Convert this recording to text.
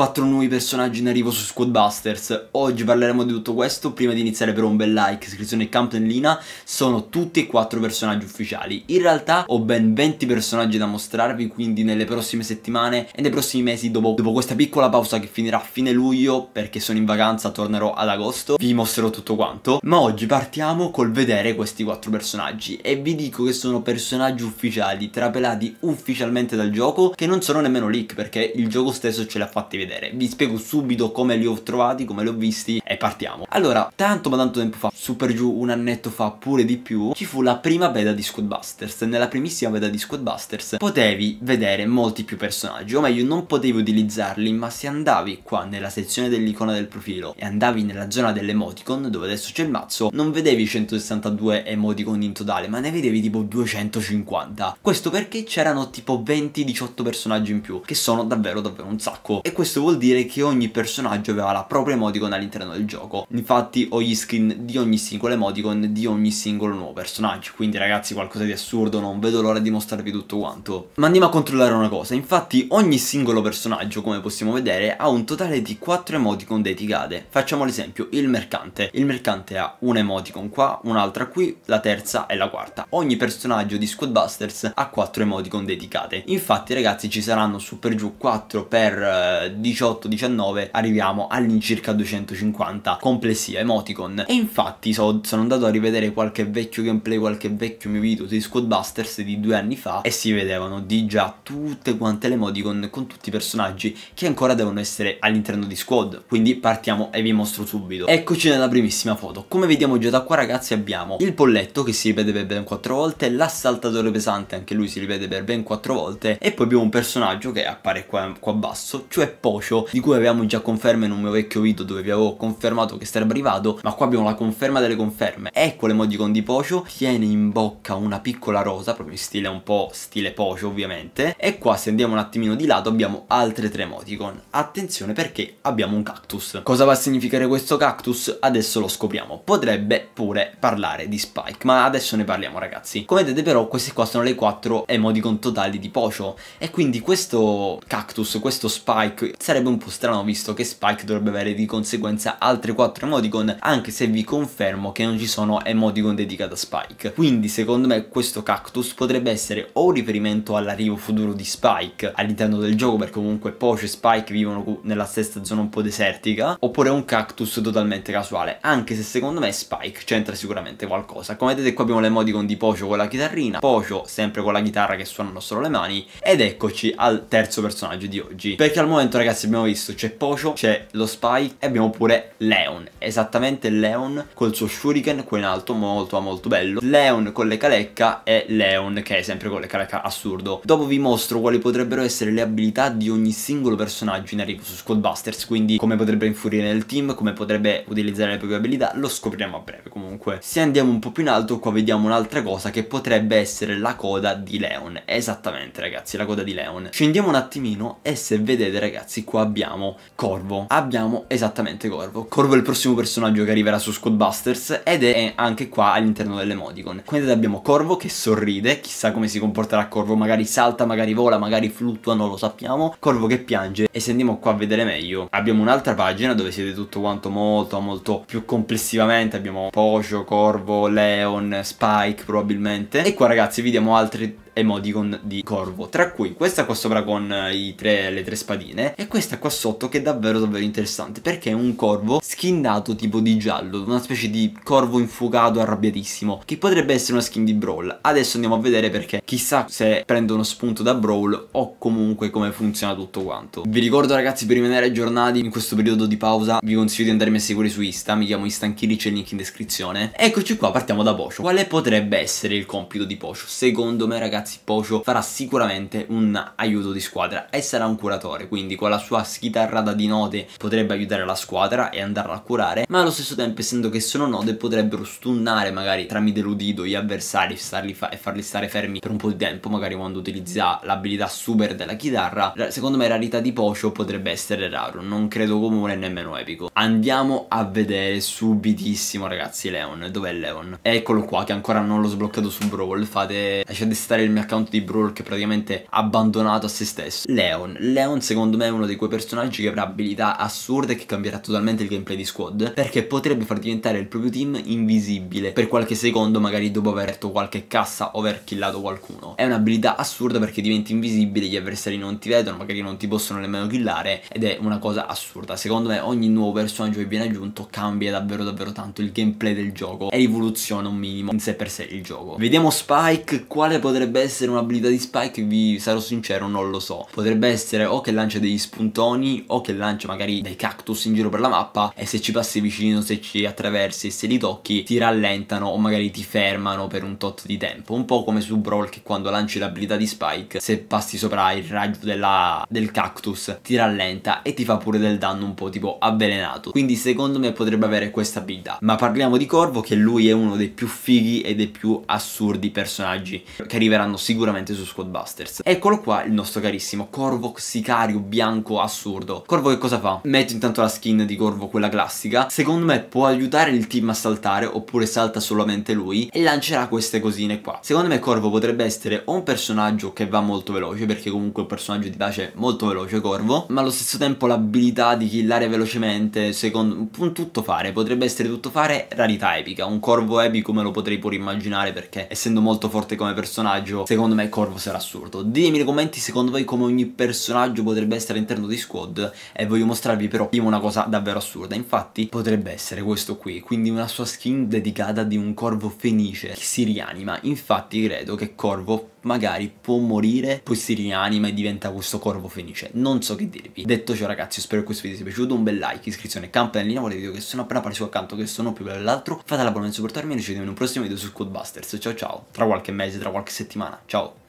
4 nuovi personaggi in arrivo su Squadbusters. Oggi parleremo di tutto questo, prima di iniziare però un bel like, iscrizione e campanellina, sono tutti e 4 personaggi ufficiali. In realtà ho ben 20 personaggi da mostrarvi, quindi nelle prossime settimane e nei prossimi mesi dopo, dopo questa piccola pausa che finirà a fine luglio, perché sono in vacanza, tornerò ad agosto, vi mostrerò tutto quanto. Ma oggi partiamo col vedere questi 4 personaggi e vi dico che sono personaggi ufficiali, trapelati ufficialmente dal gioco, che non sono nemmeno leak perché il gioco stesso ce li ha fatti vedere vedere. Vi spiego subito come li ho trovati, come li ho visti e partiamo. Allora, tanto ma tanto tempo fa, super giù un annetto fa pure di più, ci fu la prima beta di Squadbusters. Nella primissima beta di Squadbusters potevi vedere molti più personaggi, o meglio non potevi utilizzarli, ma se andavi qua nella sezione dell'icona del profilo e andavi nella zona dell'emoticon, dove adesso c'è il mazzo, non vedevi 162 emoticon in totale, ma ne vedevi tipo 250. Questo perché c'erano tipo 20-18 personaggi in più, che sono davvero davvero un sacco. E questo questo vuol dire che ogni personaggio aveva la propria emoticon all'interno del gioco. Infatti ho gli screen di ogni singolo emoticon di ogni singolo nuovo personaggio. Quindi ragazzi qualcosa di assurdo, non vedo l'ora di mostrarvi tutto quanto. Ma andiamo a controllare una cosa. Infatti ogni singolo personaggio, come possiamo vedere, ha un totale di 4 emoticon dedicate. Facciamo l'esempio, il mercante. Il mercante ha un emoticon qua, un'altra qui, la terza e la quarta. Ogni personaggio di busters ha 4 emoticon dedicate. Infatti ragazzi ci saranno super giù 4 per eh, 18-19 arriviamo all'incirca 250 complessiva emoticon e infatti so, sono andato a rivedere qualche vecchio gameplay, qualche vecchio mio video di Squadbusters di due anni fa e si vedevano di già tutte quante le emoticon con tutti i personaggi che ancora devono essere all'interno di squad quindi partiamo e vi mostro subito eccoci nella primissima foto come vediamo già da qua ragazzi abbiamo il polletto che si ripete per ben quattro volte l'assaltatore pesante anche lui si ripete per ben quattro volte e poi abbiamo un personaggio che appare qua, qua basso cioè Paul Pocio, di cui avevamo già conferma in un mio vecchio video dove vi avevo confermato che sarebbe arrivato, ma qua abbiamo la conferma delle conferme. Ecco l'emoticon di Pocio, tiene in bocca una piccola rosa, proprio in stile un po' stile Pocio ovviamente, e qua se andiamo un attimino di lato abbiamo altre tre emoticon. Attenzione perché abbiamo un cactus. Cosa va a significare questo cactus? Adesso lo scopriamo. Potrebbe pure parlare di Spike, ma adesso ne parliamo ragazzi. Come vedete però queste qua sono le quattro emoticon totali di Pocio e quindi questo cactus, questo Spike sarebbe un po' strano visto che Spike dovrebbe avere di conseguenza altre 4 emoticon anche se vi confermo che non ci sono emoticon dedicate a Spike. Quindi secondo me questo cactus potrebbe essere o un riferimento all'arrivo futuro di Spike all'interno del gioco perché comunque Poche e Spike vivono nella stessa zona un po' desertica oppure un cactus totalmente casuale anche se secondo me Spike c'entra sicuramente qualcosa. Come vedete qua abbiamo l'emoticon di Pocio con la chitarrina, Pocio sempre con la chitarra che suonano solo le mani ed eccoci al terzo personaggio di oggi perché al momento ragazzi ragazzi abbiamo visto c'è Pocho, c'è lo Spike e abbiamo pure Leon. Esattamente Leon col suo shuriken qua in alto, molto molto bello. Leon con le calecca e Leon che è sempre con le calecca assurdo. Dopo vi mostro quali potrebbero essere le abilità di ogni singolo personaggio in arrivo su Squadbusters, quindi come potrebbe influire nel team, come potrebbe utilizzare le proprie abilità, lo scopriremo a breve comunque. Se andiamo un po' più in alto qua vediamo un'altra cosa che potrebbe essere la coda di Leon. Esattamente ragazzi, la coda di Leon. Scendiamo un attimino e se vedete ragazzi ragazzi qua abbiamo Corvo. Abbiamo esattamente Corvo. Corvo è il prossimo personaggio che arriverà su Squadbusters ed è anche qua all'interno dell'emoticon. Quindi abbiamo Corvo che sorride, chissà come si comporterà Corvo, magari salta, magari vola, magari fluttua, non lo sappiamo. Corvo che piange e se andiamo qua a vedere meglio abbiamo un'altra pagina dove siete tutto quanto molto molto più complessivamente. Abbiamo Pocio, Corvo, Leon, Spike probabilmente. E qua ragazzi vi diamo altri emoticon di corvo tra cui questa qua sopra con eh, i tre, le tre spadine e questa qua sotto che è davvero davvero interessante perché è un corvo skinnato tipo di giallo, una specie di corvo infuocato arrabbiatissimo che potrebbe essere una skin di Brawl. Adesso andiamo a vedere perché chissà se uno spunto da Brawl o comunque come funziona tutto quanto. Vi ricordo ragazzi per rimanere aggiornati in questo periodo di pausa vi consiglio di andarmi a seguire su Insta, mi chiamo Istanchiri, c'è il link in descrizione. Eccoci qua, partiamo da Pocio. Quale potrebbe essere il compito di Pocio? Secondo me ragazzi Pocio farà sicuramente un aiuto di squadra e sarà un curatore, quindi con la sua schitarrata di note potrebbe aiutare la squadra e andarla a curare, ma allo stesso tempo essendo che sono note potrebbero stunnare magari tramite l'udito gli avversari fa e farli stare fermi per un po' di tempo, magari quando utilizza l'abilità super della chitarra, secondo me rarità di Pocio potrebbe essere raro, non credo comune nemmeno epico. Andiamo a vedere subitissimo ragazzi Leon, dov'è Leon? Eccolo qua che ancora non l'ho sbloccato su Brawl, fate... lasciate stare il mio account di Brawl che praticamente abbandonato a se stesso. Leon, Leon secondo me è uno dei di quei personaggi che avrà abilità assurde che cambierà totalmente il gameplay di squad, perché potrebbe far diventare il proprio team invisibile per qualche secondo, magari dopo aver retto qualche cassa o aver killato qualcuno. È un'abilità assurda perché diventi invisibile, gli avversari non ti vedono, magari non ti possono nemmeno killare ed è una cosa assurda. Secondo me ogni nuovo personaggio che viene aggiunto cambia davvero davvero tanto il gameplay del gioco e rivoluziona un minimo in sé per sé il gioco. Vediamo Spike, quale potrebbe essere un'abilità di Spike? Vi sarò sincero, non lo so. Potrebbe essere o che lancia degli spuntoni o che lancia magari dei cactus in giro per la mappa e se ci passi vicino, se ci attraversi e se li tocchi ti rallentano o magari ti fermano per un tot di tempo. Un po' come su Brawl che quando lanci l'abilità di Spike, se passi sopra il raggio della, del cactus ti rallenta e ti fa pure del danno un po' tipo avvelenato. Quindi secondo me potrebbe avere questa abilità. Ma parliamo di Corvo che lui è uno dei più fighi e dei più assurdi personaggi che arriveranno sicuramente su Squadbusters. Eccolo qua il nostro carissimo Corvo Sicario Bianco bianco assurdo. Corvo che cosa fa? Metti intanto la skin di Corvo, quella classica. Secondo me può aiutare il team a saltare oppure salta solamente lui e lancerà queste cosine qua. Secondo me Corvo potrebbe essere o un personaggio che va molto veloce perché comunque è un personaggio di pace molto veloce Corvo, ma allo stesso tempo l'abilità di killare velocemente, secondo un tutto fare, potrebbe essere tutto fare rarità epica, un Corvo epico me lo potrei pure immaginare perché essendo molto forte come personaggio, secondo me Corvo sarà assurdo. Dimmi nei commenti secondo voi come ogni personaggio potrebbe essere interessante all'interno di Squad e voglio mostrarvi però prima una cosa davvero assurda, infatti potrebbe essere questo qui, quindi una sua skin dedicata di un corvo fenice che si rianima, infatti credo che Corvo magari può morire, poi si rianima e diventa questo corvo fenice. Non so che dirvi. Detto ciò ragazzi, spero che questo video sia piaciuto, un bel like, iscrizione, campanellina, vuole video che sono appena apparso accanto, che sono più bello dell'altro. Fate l'abbonamento e supportarmi e ci vediamo in un prossimo video su Squadbusters. Ciao ciao, tra qualche mese, tra qualche settimana. Ciao!